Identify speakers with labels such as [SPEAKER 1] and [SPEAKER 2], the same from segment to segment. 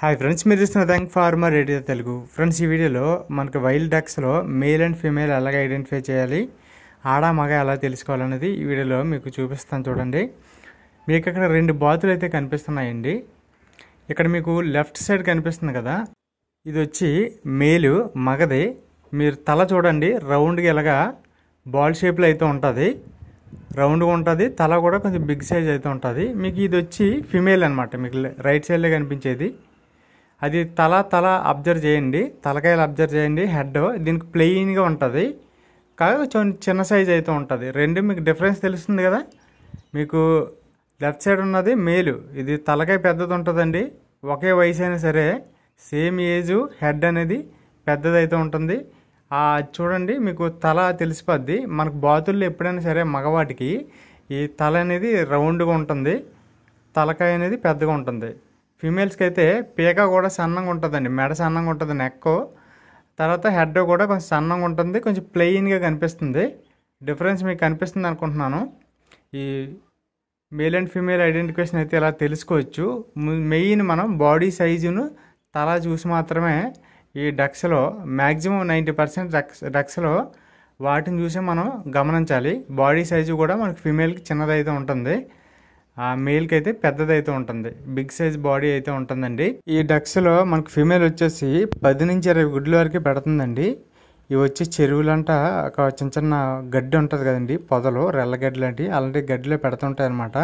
[SPEAKER 1] hi friends మీరు చూస్తున్న thank farmer radio Telugu friends ఈ వీడియోలో మనకు వైల్డ్ డక్స్లో మేల్ అండ్ ఫీమేల్ ఎలాగ ఐడెంటిఫై చేయాలి ఆడ మగ ఎలా తెలుసుకోవాలనేది ఈ వీడియోలో మీకు చూపిస్తాను చూడండి మీకు అక్కడ రెండు బాతులు అయితే కనిపిస్తున్నాయండి ఇక్కడ మీకు లెఫ్ట్ సైడ్ కనిపిస్తుంది కదా ఇది వచ్చి మేలు మగది మీరు తల చూడండి రౌండ్గా ఇలాగా బాల్ షేప్లో అయితే ఉంటుంది రౌండ్గా ఉంటుంది తల కూడా కొంచెం బిగ్ సైజ్ అయితే ఉంటుంది మీకు ఇది వచ్చి ఫిమేల్ అనమాట మీకు రైట్ సైడ్లో కనిపించేది అది తల తల అబ్జర్వ్ చేయండి తలకాయలు అబ్జర్వ్ చేయండి హెడ్ దీనికి ప్లెయిన్గా ఉంటుంది కాదు చిన్న సైజ్ అయితే ఉంటుంది రెండు మీకు డిఫరెన్స్ తెలుస్తుంది కదా మీకు లెఫ్ట్ సైడ్ ఉన్నది మేలు ఇది తలకాయ పెద్దది ఉంటుందండి ఒకే వయసు అయినా సరే సేమ్ ఏజు హెడ్ అనేది పెద్దదైతే ఉంటుంది చూడండి మీకు తల తెలిసిపోద్ది మనకు బాతుల్లో ఎప్పుడైనా సరే మగవాటికి ఈ తల అనేది రౌండ్గా ఉంటుంది తలకాయ అనేది పెద్దగా ఉంటుంది ఫీమేల్స్కి అయితే పీక కూడా సన్నంగా ఉంటుందండి మెడ సన్నంగా ఉంటుంది నెక్ తర్వాత హెడ్ కూడా కొంచెం సన్నంగా ఉంటుంది కొంచెం ప్లెయిన్గా కనిపిస్తుంది డిఫరెన్స్ మీకు కనిపిస్తుంది అనుకుంటున్నాను ఈ మేల్ అండ్ ఫీమేల్ ఐడెంటిఫికేషన్ అయితే ఇలా తెలుసుకోవచ్చు మెయిన్ మనం బాడీ సైజును తల చూసి మాత్రమే ఈ డక్స్లో మ్యాక్సిమం నైంటీ పర్సెంట్ డక్స్ డక్స్లో వాటిని చూసి మనం గమనించాలి బాడీ సైజు కూడా మనకి ఫీమేల్కి చిన్నదైతే ఉంటుంది ఆ మేల్కి అయితే పెద్దదైతే ఉంటుంది బిగ్ సైజ్ బాడీ అయితే ఉంటుందండి ఈ డక్స్లో మనకు ఫీమేల్ వచ్చేసి పది నుంచి ఇరవై గుడ్ల వరకు పెడుతుందండి ఇవి వచ్చి చెరువులంట ఒక చిన్న చిన్న గడ్డి ఉంటుంది కదండి పొదలు రెల్లగడ్డి లాంటివి అలాంటి గడ్డిలో పెడుతుంటాయి అనమాట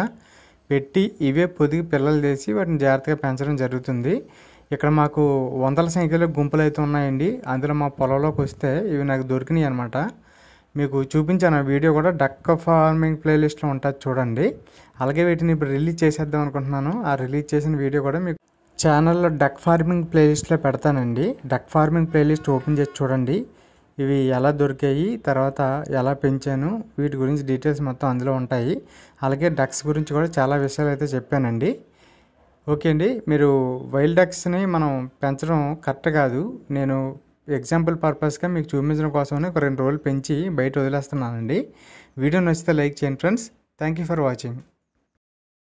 [SPEAKER 1] పెట్టి ఇవే పొదిగి పిల్లలు చేసి వాటిని జాగ్రత్తగా పెంచడం జరుగుతుంది ఇక్కడ మాకు వందల సంఖ్యలో గుంపులు అయితే ఉన్నాయండి అందులో మా పొలంలోకి వస్తే ఇవి నాకు దొరికినాయి అనమాట మీకు చూపించాను వీడియో కూడా డక్ ఫార్మింగ్ ప్లేలిస్ట్లో ఉంటుంది చూడండి అలాగే వీటిని ఇప్పుడు రిలీజ్ చేసేద్దాం అనుకుంటున్నాను ఆ రిలీజ్ చేసిన వీడియో కూడా మీకు ఛానల్లో డక్ ఫార్మింగ్ ప్లేలిస్ట్లో పెడతానండి డక్ ఫార్మింగ్ ప్లేలిస్ట్ ఓపెన్ చేసి చూడండి ఇవి ఎలా దొరికాయి తర్వాత ఎలా పెంచాను వీటి గురించి డీటెయిల్స్ మొత్తం అందులో ఉంటాయి అలాగే డక్స్ గురించి కూడా చాలా విషయాలు అయితే చెప్పానండి ఓకే అండి మీరు వైల్డ్ డక్స్ని మనం పెంచడం కరెక్ట్ కాదు నేను ఎగ్జాంపుల్ పర్పస్గా మీకు చూపించడం కోసమని ఒక రెండు రోజులు పెంచి బయట వదిలేస్తున్నానండి వీడియో నచ్చితే లైక్ చేయండి friends thank you for watching